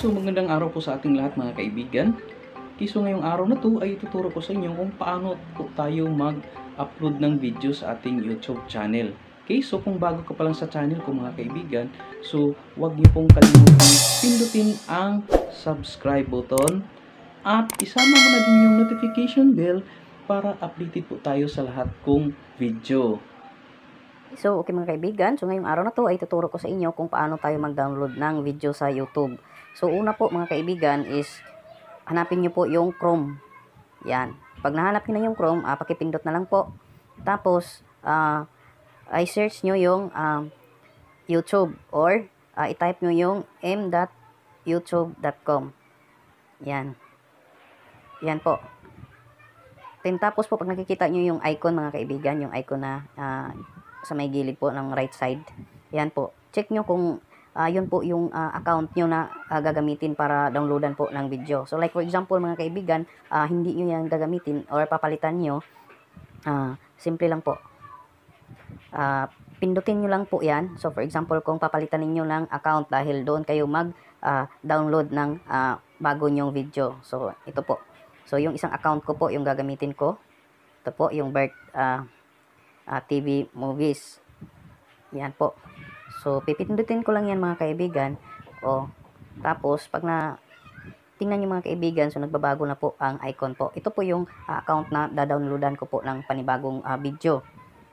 So magandang araw po sa ating lahat mga kaibigan. Kiso ngayong araw na to ay ituturo ko sa inyo kung paano po tayo mag-upload ng video sa ating YouTube channel. Okay, so kung bago ka pa lang sa channel ko mga kaibigan, so wag niyo pong kalimutan pindutin ang subscribe button at isama mo na din yung notification bell para updated po tayo sa lahat kong video. So, okay mga kaibigan, so ngayong araw na to ay tuturo ko sa inyo kung paano tayo mag-download ng video sa YouTube. So, una po mga kaibigan is hanapin nyo po yung Chrome. Yan. Pag nahanap nyo na yung Chrome, ah, pakipindot na lang po. Tapos, uh, ay search nyo yung ah, YouTube or ah, i-type nyo yung m.youtube.com. Yan. Yan po. Then, tapos po, pag nakikita nyo yung icon mga kaibigan, yung icon na Uh, sa may gilid po ng right side. Yan po. Check nyo kung uh, yun po yung uh, account nyo na uh, gagamitin para downloadan po ng video. So like for example mga kaibigan, uh, hindi nyo yan gagamitin or papalitan nyo. Uh, simple lang po. Uh, pindutin nyo lang po yan. So for example kung papalitan niyo ng account dahil doon kayo mag-download uh, ng uh, bago nyong video. So ito po. So yung isang account ko po yung gagamitin ko. Ito po yung birth... Uh, uh, ah, TV movies. Yan po. So, pipindutin ko lang yan mga kaibigan. O, tapos, pag na tingnan nyo mga kaibigan, so nagbabago na po ang icon po. Ito po yung uh, account na dadownloadan ko po ng panibagong uh, video.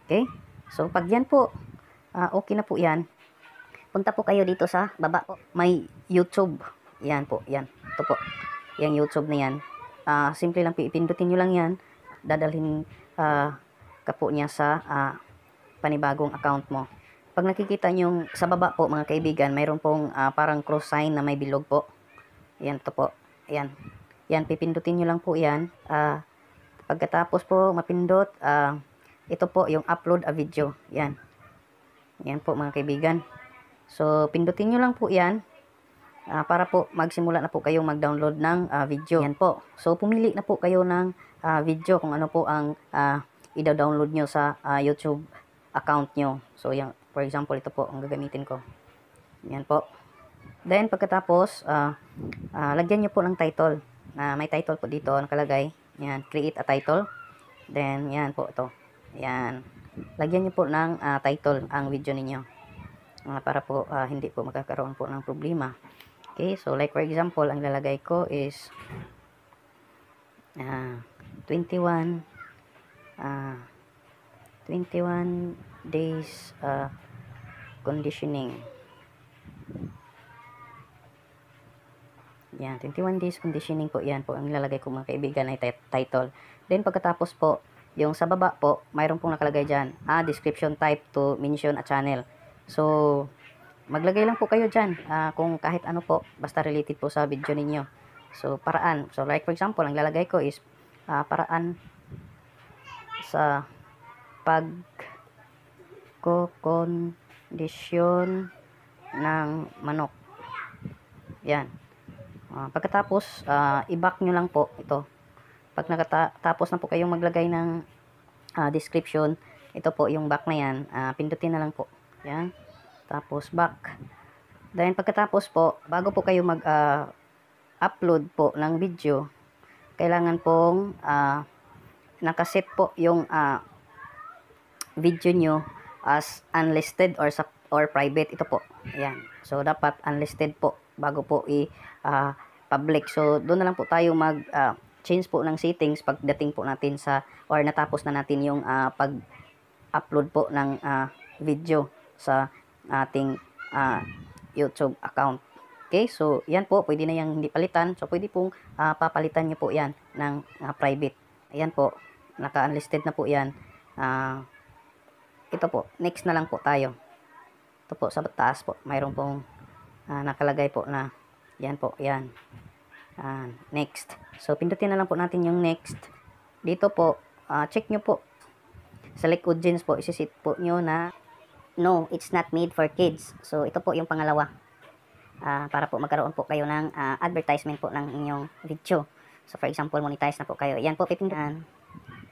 Okay? So, pag yan po, uh, okay na po yan. Punta po kayo dito sa baba po. May YouTube. Yan po, yan. Ito po. Yung YouTube na yan. Uh, simple lang, pipindutin nyo lang yan. Dadalhin, uh, ka po niya sa uh, panibagong account mo. Pag nakikita nyo sa baba po mga kaibigan, mayroon pong uh, parang cross sign na may bilog po. Yan to po. Yan. Yan, pipindutin nyo lang po yan. Uh, pagkatapos po mapindot, uh, ito po yung upload a video. Yan. Yan po mga kaibigan. So, pindutin nyo lang po yan uh, para po magsimula na po kayong mag-download ng uh, video. Yan po. So, pumili na po kayo ng uh, video kung ano po ang uh, i-download nyo sa uh, YouTube account nyo. So, yan. For example, ito po ang gagamitin ko. Yan po. Then, pagkatapos, uh, uh, lagyan nyo po ng title. Uh, may title po dito nakalagay. Yan. Create a title. Then, yan po ito. Yan. Lagyan nyo po ng uh, title ang video ninyo. Uh, para po uh, hindi po magkakaroon po ng problema. Okay, so like for example, ang lalagay ko is uh, 21 uh, ah, 21 days uh, conditioning yan 21 days conditioning po yan po ang nilalagay ko mga kaibigan ay title then pagkatapos po yung sa baba po mayroon pong nakalagay dyan ah description type to mention a channel so maglagay lang po kayo dyan uh, kung kahit ano po basta related po sa video ninyo so paraan so like for example ang lalagay ko is uh, paraan sa pag kondisyon ng manok. Yan. Uh, pagkatapos, uh, i-back nyo lang po ito. Pag nakatapos na po kayong maglagay ng uh, description, ito po yung back na yan. Uh, pindutin na lang po. Yan. Tapos back. Then pagkatapos po, bago po kayo mag uh, upload po ng video, kailangan pong uh, nakaset po yung uh, video nyo as unlisted or sa or private ito po ayan so dapat unlisted po bago po i uh, public so doon na lang po tayo mag uh, change po ng settings pagdating po natin sa or natapos na natin yung uh, pag upload po ng uh, video sa ating uh, YouTube account Okay, so yan po, pwede na yang hindi palitan. So pwede pong uh, papalitan niyo po yan ng uh, private. Ayan po naka-unlisted na po yan uh, ito po next na lang po tayo ito po sa taas po mayroon pong uh, nakalagay po na yan po yan uh, next so pindutin na lang po natin yung next dito po uh, check nyo po sa liquid jeans po isisit po nyo na no it's not made for kids so ito po yung pangalawa uh, para po magkaroon po kayo ng uh, advertisement po ng inyong video. So for example, monetize na po kayo. Yan po pipindutan.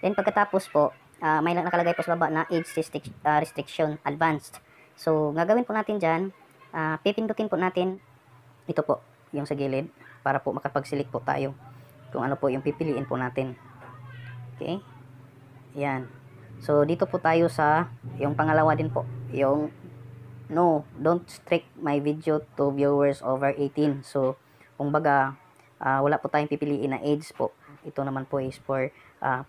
Then pagkatapos po, uh, may nakalagay po sa baba na age restric uh, restriction advanced. So, gagawin po natin dyan, uh, pipindutin po natin ito po, yung sa gilid, para po makapagsilik po tayo kung ano po yung pipiliin po natin. Okay? Yan. So, dito po tayo sa yung pangalawa din po, yung no, don't strict my video to viewers over 18. So, kung baga, uh, wala po tayong pipiliin na age po. Ito naman po is for uh,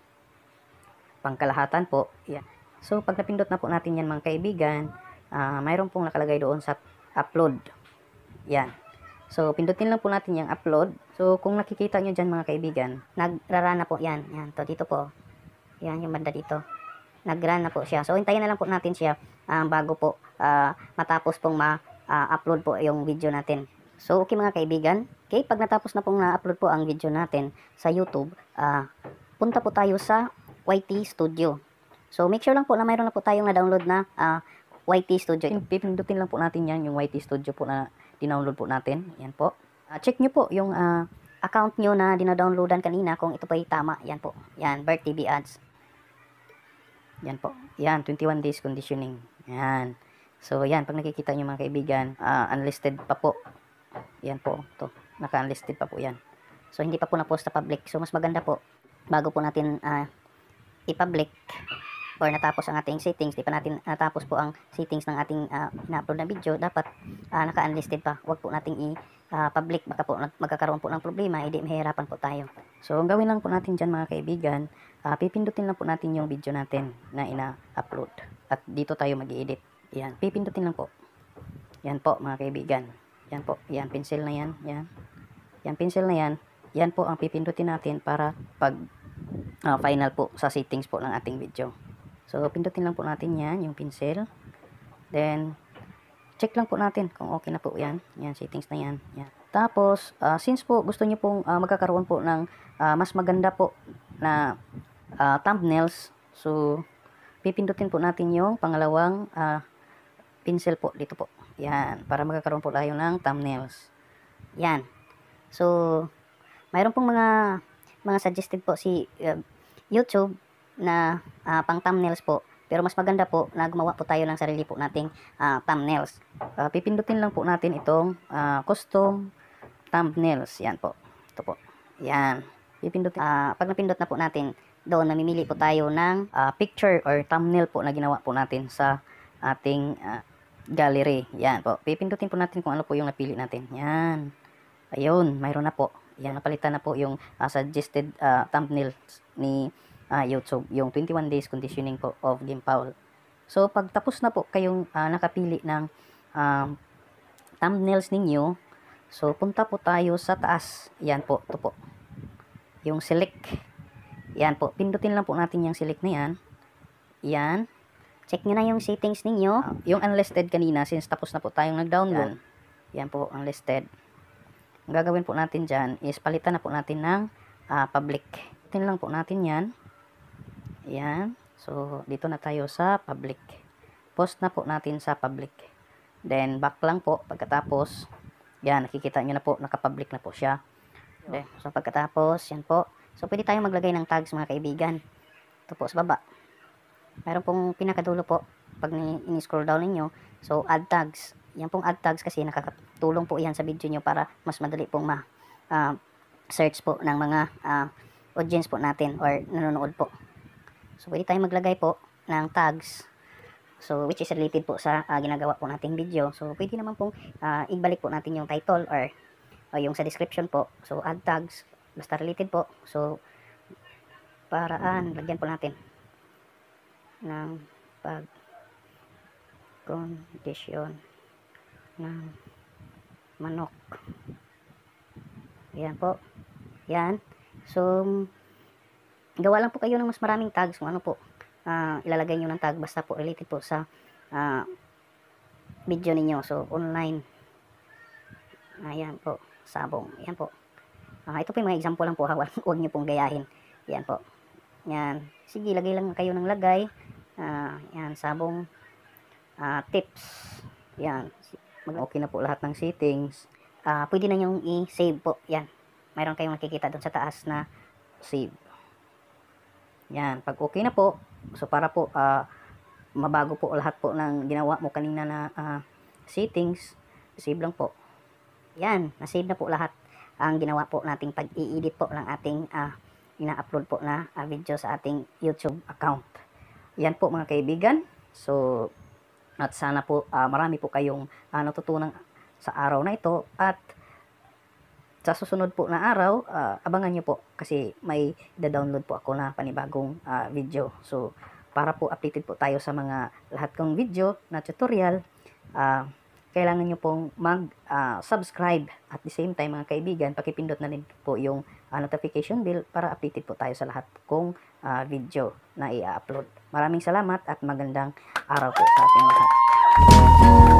pangkalahatan po. Yan. So, pag napindot na po natin yan mga kaibigan, uh, mayroon pong nakalagay doon sa upload. Yan. So, pindutin lang po natin yung upload. So, kung nakikita nyo dyan mga kaibigan, nagrarana po yan. Yan, to dito po. Yan, yung banda dito. na po siya. So, hintayin na lang po natin siya um, bago po uh, matapos pong ma-upload uh, po yung video natin. So, okay mga kaibigan. Okay, pag natapos na pong na-upload po ang video natin sa YouTube, uh, punta po tayo sa YT Studio. So make sure lang po na mayroon na po tayong na-download na uh, ah, YT Studio. Pipindutin lang po natin yan, yung YT Studio po na dinownload po natin. Yan po. Uh, check nyo po yung uh, account nyo na dinadownloadan kanina kung ito ay tama. Yan po. Yan, Bird TV Ads. Yan po. Yan, 21 days conditioning. Yan. So, yan. Pag nakikita nyo mga kaibigan, uh, unlisted pa po. Yan po. to Naka-unlisted pa po yan. So, hindi pa po na-post sa public. So, mas maganda po bago po natin uh, i-public or natapos ang ating settings, di pa natin natapos po ang settings ng ating uh, ah, ina-upload na video, dapat uh, naka-unlisted pa. Huwag po nating i-public, ah, uh, baka po magkakaroon po ng problema, hindi mahirapan po tayo. So, ang gawin lang po natin dyan mga kaibigan, uh, pipindutin lang po natin yung video natin na ina-upload. At dito tayo mag edit Yan, pipindutin lang po. Yan po mga kaibigan. Yan po, yan, pencil na yan, yan. Yan, pencil na yan. Yan po ang pipindutin natin para pag uh, final po sa settings po ng ating video. So, pindutin lang po natin yan, yung pencil. Then, check lang po natin kung okay na po yan. Yan, settings na yan. yan. Tapos, uh, since po gusto nyo pong uh, magkakaroon po ng uh, mas maganda po na uh, thumbnails, so, pipindutin po natin yung pangalawang uh, pencil po dito po. Yan, para magkakaroon po tayo ng thumbnails. Yan. So, mayroon pong mga mga suggested po si uh, YouTube na uh, pang thumbnails po. Pero mas maganda po na gumawa po tayo ng sarili po nating uh, thumbnails. Uh, pipindutin lang po natin itong uh, custom thumbnails. Yan po. Ito po. Yan. Pipindutin. Uh, pag napindot na po natin, doon namimili po tayo ng uh, picture or thumbnail po na ginawa po natin sa ating uh, gallery. Yan po. Pipindutin po natin kung ano po yung napili natin. Yan. Ayun. Mayroon na po. Yan, napalitan na po yung uh, suggested uh, thumbnail ni uh, YouTube, yung 21 days conditioning po of Jim Powell. So, pag tapos na po kayong uh, nakapili ng um, thumbnails ninyo, so, punta po tayo sa taas. Yan po, ito po. Yung select. Yan po, pindutin lang po natin yung select na yan. Yan. Check nyo na yung settings ninyo. Uh, yung unlisted kanina, since tapos na po tayong nag-download. Yan. yan po, unlisted gagawin po natin dyan is palitan na po natin ng uh, public. Tin lang po natin yan. Ayan. So, dito na tayo sa public. Post na po natin sa public. Then, back lang po. Pagkatapos, yan, nakikita nyo na po, nakapublic na po siya. Okay. So, pagkatapos, yan po. So, pwede tayong maglagay ng tags mga kaibigan. Ito po sa baba. Meron pong pinakadulo po pag ni-scroll down ninyo. So, add tags. Yan pong ad tags kasi nakakatulong po iyan sa video nyo para mas madali pong ma-search ah, po ng mga uh, audience po natin or nanonood po. So, pwede tayong maglagay po ng tags. So, which is related po sa uh, ginagawa po nating video. So, pwede naman pong uh, ibalik po natin yung title or, or yung sa description po. So, add tags. Basta related po. So, paraan. Lagyan po natin ng pag condition ng manok. Ayan po. Yan. So, mm, gawa lang po kayo ng mas maraming tags kung ano po uh, ilalagay nyo ng tag basta po related po sa uh, video ninyo. So, online. Ayan po. Sabong. Ayan po. Uh, ito po yung mga example lang po. Ha? Huwag nyo pong gayahin. Ayan po. Ayan. Sige, lagay lang kayo ng lagay. Uh, ayan, sabong. Uh, tips. Ayan okay na po lahat ng settings. Uh, pwede na nyong i-save po. Yan. Mayroon kayong nakikita doon sa taas na save. Yan. Pag okay na po, so para po uh, mabago po lahat po ng ginawa mo kanina na uh, settings, save lang po. Yan. Na-save na po lahat ang ginawa po nating pag-i-edit po ng ating uh, ina-upload po na uh, video sa ating YouTube account. Yan po mga kaibigan. So, at sana po uh, marami po kayong uh, natutunan sa araw na ito at sa susunod po na araw, uh, abangan nyo po kasi may da-download po ako na panibagong uh, video. So, para po updated po tayo sa mga lahat kong video na tutorial, uh, kailangan nyo pong mag-subscribe. Uh, At the same time mga kaibigan, pakipindot na rin po yung uh, notification bell para updated po tayo sa lahat kong uh, video na i-upload. Maraming salamat at magandang araw po sa ating lahat.